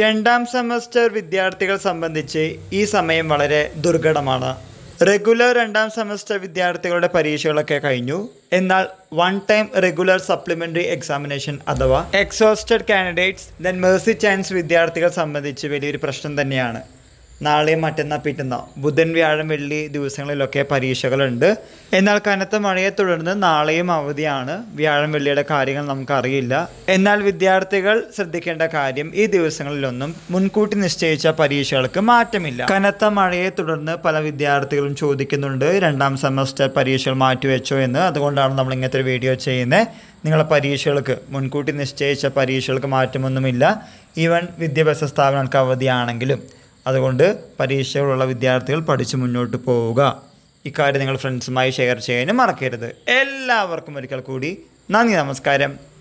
രണ്ടാം സെമസ്റ്റർ വിദ്യാർത്ഥികൾ സംബന്ധിച്ച് ഈ സമയം വളരെ ദുർഘടമാണ് റെഗുലർ രണ്ടാം സെമസ്റ്റർ വിദ്യാർത്ഥികളുടെ പരീക്ഷകളൊക്കെ കഴിഞ്ഞു എന്നാൽ one time regular supplementary examination അഥവാ exhausted candidates then mercy chance വിദ്യാർത്ഥികൾ സംബന്ധിച്ച് വലിയൊരു പ്രശ്നം തന്നെയാണ് നാളെയും മറ്റന്നാൾ പിറ്റന്നാൾ ബുധൻ വ്യാഴം വെള്ളി ദിവസങ്ങളിലൊക്കെ പരീക്ഷകളുണ്ട് എന്നാൽ കനത്ത മഴയെ തുടർന്ന് നാളെയും അവധിയാണ് വ്യാഴം വെള്ളിയുടെ കാര്യങ്ങൾ നമുക്കറിയില്ല എന്നാൽ വിദ്യാർത്ഥികൾ ശ്രദ്ധിക്കേണ്ട കാര്യം ഈ ദിവസങ്ങളിലൊന്നും മുൻകൂട്ടി നിശ്ചയിച്ച പരീക്ഷകൾക്ക് മാറ്റമില്ല കനത്ത മഴയെ തുടർന്ന് പല വിദ്യാർത്ഥികളും ചോദിക്കുന്നുണ്ട് രണ്ടാം സെമസ്റ്റർ പരീക്ഷകൾ മാറ്റിവെച്ചോ എന്ന് അതുകൊണ്ടാണ് നമ്മൾ ഇങ്ങനത്തെ ഒരു വീഡിയോ ചെയ്യുന്നത് നിങ്ങളെ പരീക്ഷകൾക്ക് മുൻകൂട്ടി നിശ്ചയിച്ച പരീക്ഷകൾക്ക് മാറ്റമൊന്നുമില്ല ഈവൻ വിദ്യാഭ്യാസ സ്ഥാപനങ്ങൾക്ക് അവധിയാണെങ്കിലും അതുകൊണ്ട് പരീക്ഷകളുള്ള വിദ്യാർത്ഥികൾ പഠിച്ച് മുന്നോട്ട് പോവുക ഇക്കാര്യം നിങ്ങൾ ഫ്രണ്ട്സുമായി ഷെയർ ചെയ്യാനും മറക്കരുത് എല്ലാവർക്കും ഒരിക്കൽ കൂടി നന്ദി നമസ്കാരം